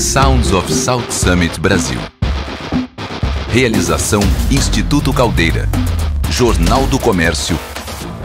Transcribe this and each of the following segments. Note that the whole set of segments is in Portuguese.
Sounds of South Summit Brasil. Realização Instituto Caldeira. Jornal do Comércio.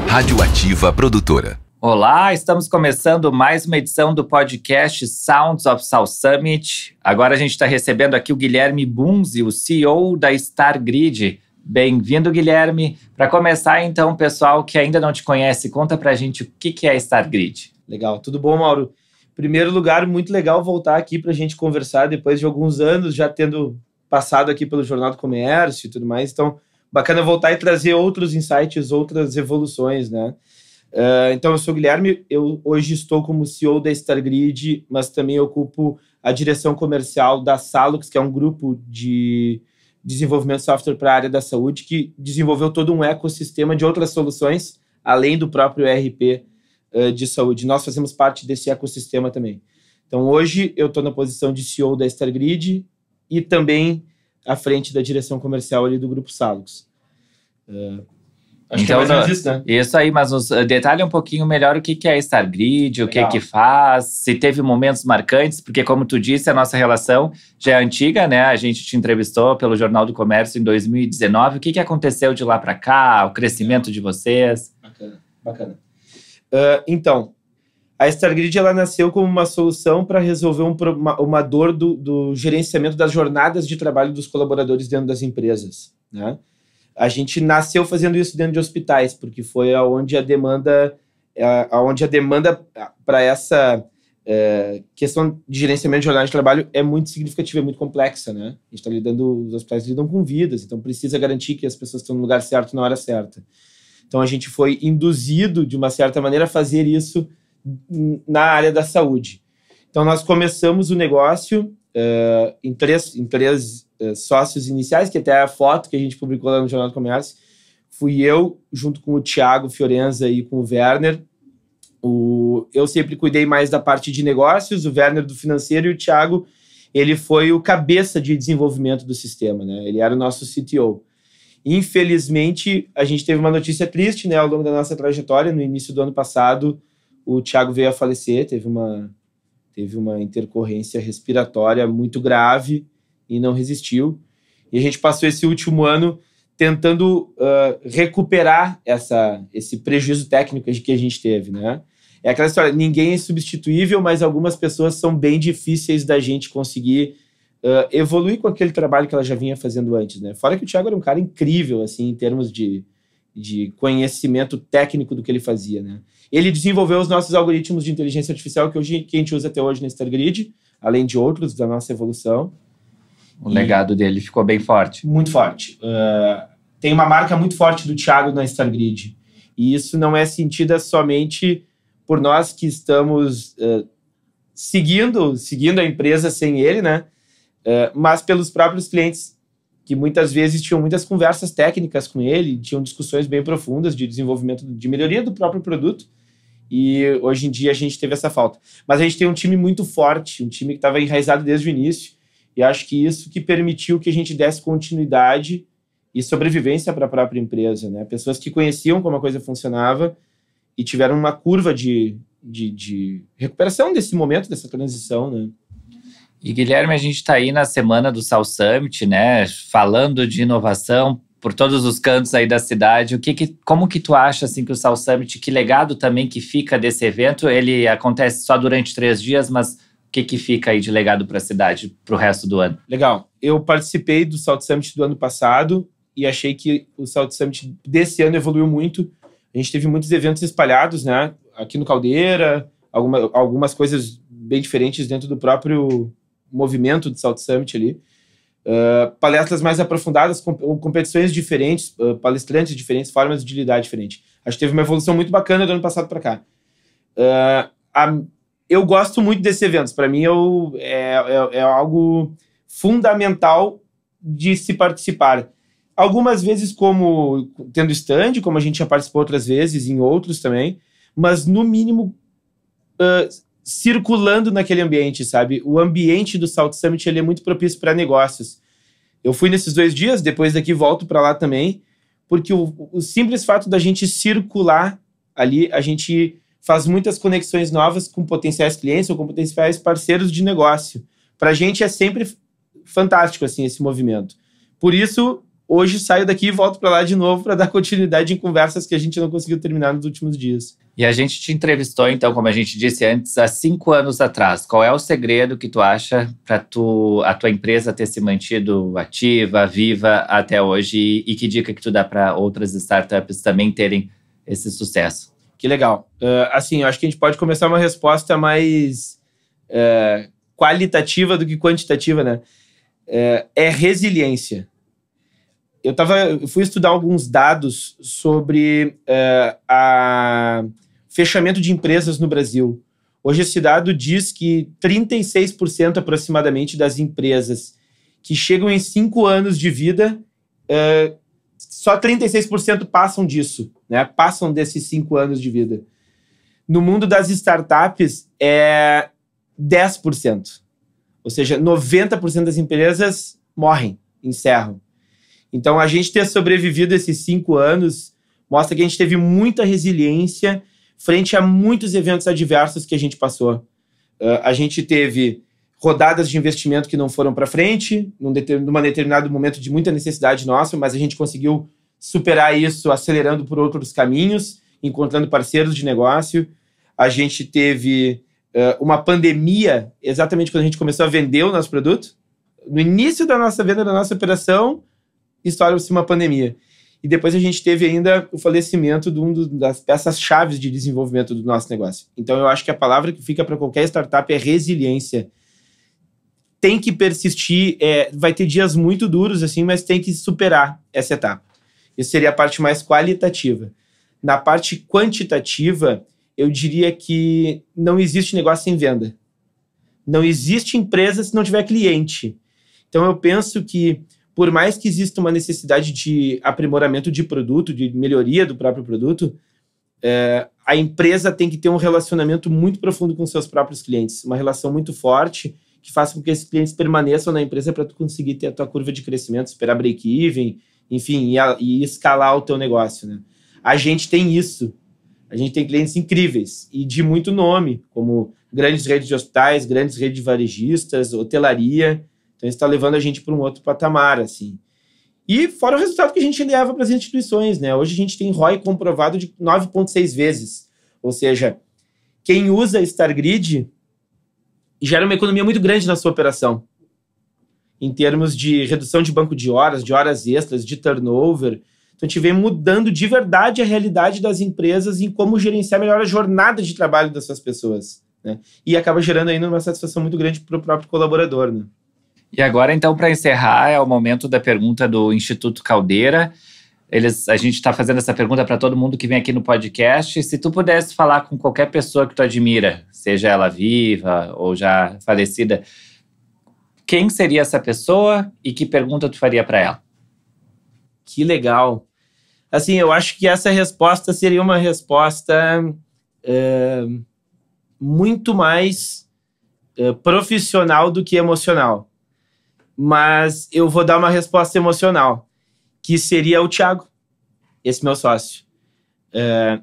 Radioativa Produtora. Olá, estamos começando mais uma edição do podcast Sounds of South Summit. Agora a gente está recebendo aqui o Guilherme Bunzi, o CEO da Star Grid. Bem-vindo, Guilherme. Para começar, então, pessoal que ainda não te conhece, conta para a gente o que é a Star Grid. Legal, tudo bom, Mauro? primeiro lugar, muito legal voltar aqui para a gente conversar depois de alguns anos, já tendo passado aqui pelo Jornal do Comércio e tudo mais. Então, bacana voltar e trazer outros insights, outras evoluções, né? Uh, então, eu sou o Guilherme, eu hoje estou como CEO da Stargrid, mas também ocupo a direção comercial da Salux, que é um grupo de desenvolvimento de software para a área da saúde, que desenvolveu todo um ecossistema de outras soluções, além do próprio ERP eh, de saúde. Nós fazemos parte desse ecossistema também. Então, hoje, eu estou na posição de CEO da Stargrid e também à frente da direção comercial ali do Grupo Salux. Eh, acho então, que é então, mais isso, né? Isso aí, mas nos eh, detalhe um pouquinho melhor o que, que é a Stargrid, o que que faz, se teve momentos marcantes, porque como tu disse, a nossa relação já é antiga, né? A gente te entrevistou pelo Jornal do Comércio em 2019. O que, que aconteceu de lá para cá, o crescimento de vocês? Bacana, bacana. Uh, então, a Stargrid ela nasceu como uma solução para resolver um, uma, uma, dor do, do, gerenciamento das jornadas de trabalho dos colaboradores dentro das empresas. Né? A gente nasceu fazendo isso dentro de hospitais, porque foi aonde a demanda, aonde a demanda para essa é, questão de gerenciamento de jornada de trabalho é muito significativa, é muito complexa. Né? A gente está lidando, os hospitais lidam com vidas, então precisa garantir que as pessoas estão no lugar certo na hora certa. Então a gente foi induzido, de uma certa maneira, a fazer isso na área da saúde. Então nós começamos o negócio uh, em três, em três uh, sócios iniciais, que até a foto que a gente publicou lá no Jornal do Comércio, fui eu, junto com o Tiago Fiorenza e com o Werner. O, eu sempre cuidei mais da parte de negócios, o Werner do financeiro e o Tiago, ele foi o cabeça de desenvolvimento do sistema, né? ele era o nosso CTO. Infelizmente, a gente teve uma notícia triste né, ao longo da nossa trajetória. No início do ano passado, o Thiago veio a falecer, teve uma, teve uma intercorrência respiratória muito grave e não resistiu. E a gente passou esse último ano tentando uh, recuperar essa, esse prejuízo técnico que a gente teve, né? É aquela história, ninguém é substituível, mas algumas pessoas são bem difíceis da gente conseguir uh, evoluir com aquele trabalho que ela já vinha fazendo antes, né? Fora que o Thiago era um cara incrível, assim, em termos de, de conhecimento técnico do que ele fazia, né? Ele desenvolveu os nossos algoritmos de inteligência artificial que, hoje, que a gente usa até hoje na Stargrid, além de outros da nossa evolução. O e legado dele ficou bem forte. Muito forte. Uh, tem uma marca muito forte do Thiago na Stargrid. E isso não é sentido é somente por nós que estamos uh, seguindo, seguindo a empresa sem ele, né? É, mas pelos próprios clientes, que muitas vezes tinham muitas conversas técnicas com ele, tinham discussões bem profundas de desenvolvimento, de melhoria do próprio produto. E hoje em dia a gente teve essa falta. Mas a gente tem um time muito forte, um time que estava enraizado desde o início. E acho que isso que permitiu que a gente desse continuidade e sobrevivência para a própria empresa. Né? Pessoas que conheciam como a coisa funcionava e tiveram uma curva de, de, de recuperação desse momento, dessa transição. Né? E Guilherme, a gente está aí na semana do Sal Summit, né? Falando de inovação por todos os cantos aí da cidade. O que, que como que tu acha assim que o Sal Summit, que legado também que fica desse evento? Ele acontece só durante três dias, mas o que, que fica aí de legado para a cidade para o resto do ano? Legal. Eu participei do Sal Summit do ano passado e achei que o Sal Summit desse ano evoluiu muito. A gente teve muitos eventos espalhados, né? Aqui no Caldeira, alguma, algumas coisas bem diferentes dentro do próprio movimento do South Summit ali. Uh, palestras mais aprofundadas, com, competições diferentes, uh, palestrantes diferentes, formas de lidar diferente. Acho que teve uma evolução muito bacana do ano passado para cá. Uh, a, eu gosto muito desses eventos. Para mim, eu, é, é, é, algo fundamental de se participar. Algumas vezes, como tendo stand, como a gente já participou outras vezes, em outros também, mas no mínimo circulando naquele ambiente, sabe? O ambiente do Salt Summit ele é muito propício para negócios. Eu fui nesses dois dias, depois daqui volto para lá também, porque o, o simples fato da gente circular ali, a gente faz muitas conexões novas com potenciais clientes ou com potenciais parceiros de negócio. Para a gente é sempre fantástico assim esse movimento. Por isso, hoje saio daqui e volto para lá de novo para dar continuidade em conversas que a gente não conseguiu terminar nos últimos dias. E a gente te entrevistou, então, como a gente disse antes, há cinco anos atrás. Qual é o segredo que tu acha para tu, a tua empresa ter se mantido ativa, viva até hoje? E, e que dica que tu dá para outras startups também terem esse sucesso? Que legal. Uh, assim, eu acho que a gente pode começar uma resposta mais uh, qualitativa do que quantitativa, né? Uh, é resiliência eu tava, eu fui estudar alguns dados sobre uh, a fechamento de empresas no Brasil. Hoje, esse dado diz que 36% aproximadamente das empresas que chegam em cinco anos de vida, eh, só 36% passam disso, né? passam desses cinco anos de vida. No mundo das startups, é 10%. Ou seja, 90% das empresas morrem, encerram. Então, a gente ter sobrevivido esses cinco anos mostra que a gente teve muita resiliência frente a muitos eventos adversos que a gente passou. Uh, a gente teve rodadas de investimento que não foram para frente, num determinado, determinado momento de muita necessidade nossa, mas a gente conseguiu superar isso acelerando por outros caminhos, encontrando parceiros de negócio. A gente teve uh, uma pandemia exatamente quando a gente começou a vender o nosso produto. No início da nossa venda, da nossa operação, estourou-se uma pandemia. E depois a gente teve ainda o falecimento de uma das peças chaves de desenvolvimento do nosso negócio. Então eu acho que a palavra que fica para qualquer startup é resiliência. Tem que persistir, é, vai ter dias muito duros assim, mas tem que superar essa etapa. Isso seria a parte mais qualitativa. Na parte quantitativa, eu diria que não existe negócio sem venda. Não existe empresa se não tiver cliente. Então eu penso que por mais que exista uma necessidade de aprimoramento de produto, de melhoria do próprio produto, é, a empresa tem que ter um relacionamento muito profundo com seus próprios clientes, uma relação muito forte que faça com que esses clientes permaneçam na empresa para tu conseguir ter a tua curva de crescimento, esperar break-even, enfim, e, a, e, escalar o teu negócio, né? A gente tem isso. A gente tem clientes incríveis e de muito nome, como grandes redes de hospitais, grandes redes de varejistas, hotelaria, então isso está levando a gente para um outro patamar, assim. E fora o resultado que a gente leva para as instituições, né? Hoje a gente tem ROI comprovado de 9,6 vezes. Ou seja, quem usa Star Grid gera uma economia muito grande na sua operação. Em termos de redução de banco de horas, de horas extras, de turnover. Então, a gente vem mudando de verdade a realidade das empresas em como gerenciar melhor a jornada de trabalho das suas pessoas. Né? E acaba gerando ainda uma satisfação muito grande para o próprio colaborador. Né? E agora, então, para encerrar, é o momento da pergunta do Instituto Caldeira. Eles, a gente está fazendo essa pergunta para todo mundo que vem aqui no podcast. Se tu pudesse falar com qualquer pessoa que tu admira, seja ela viva ou já falecida, quem seria essa pessoa e que pergunta tu faria para ela? Que legal. Assim, eu acho que essa resposta seria uma resposta é, muito mais é, profissional do que emocional mas eu vou dar uma resposta emocional, que seria o Thiago, esse meu sócio. É,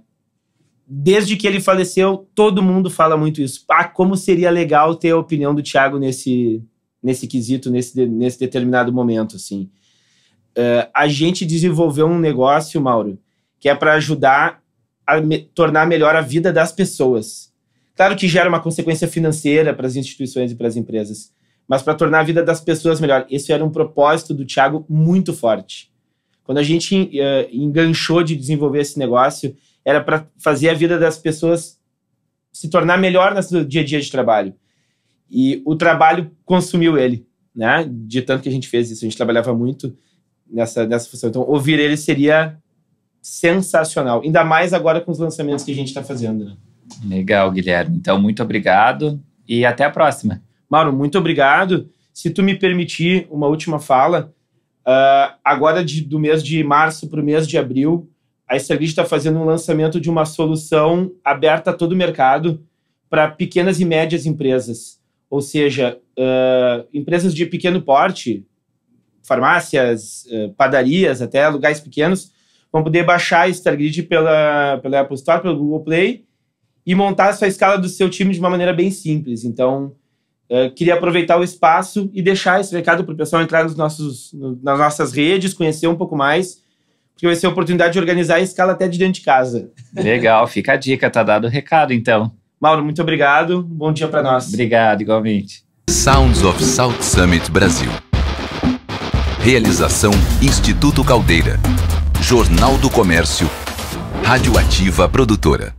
desde que ele faleceu, todo mundo fala muito isso. Ah, como seria legal ter a opinião do Thiago nesse, nesse quesito, nesse, nesse determinado momento, assim. É, a gente desenvolveu um negócio, Mauro, que é para ajudar a me, tornar melhor a vida das pessoas. Claro que gera uma consequência financeira para as instituições e para as empresas, mas para tornar a vida das pessoas melhor. Esse era um propósito do Thiago muito forte. Quando a gente uh, enganchou de desenvolver esse negócio, era para fazer a vida das pessoas se tornar melhor no dia a dia de trabalho. E o trabalho consumiu ele, né? De tanto que a gente fez isso, a gente trabalhava muito nessa, nessa função. Então, ouvir ele seria sensacional, ainda mais agora com os lançamentos que a gente está fazendo. Né? Legal, Guilherme. Então, muito obrigado e até a próxima. Mauro, muito obrigado. Se tu me permitir uma última fala, uh, agora de, do mês de março para o mês de abril, a StarGrid está fazendo um lançamento de uma solução aberta a todo o mercado para pequenas e médias empresas. Ou seja, uh, empresas de pequeno porte, farmácias, uh, padarias, até lugares pequenos, vão poder baixar a Stargrid pela, pela Apple Store, pelo Google Play e montar a sua escala do seu time de uma maneira bem simples. Então, ah, queria aproveitar o espaço e deixar esse recado para o pessoal entrar nos nossos, nas nossas redes, conhecer um pouco mais, porque vai ser a oportunidade de organizar a escala até de dentro de casa. Legal, fica a dica, tá dado o recado então. Mauro, muito obrigado, bom dia para nós. Obrigado, igualmente. Sounds of South Summit Brasil. Realização Instituto Caldeira. Jornal do Comércio. Radioativa Produtora.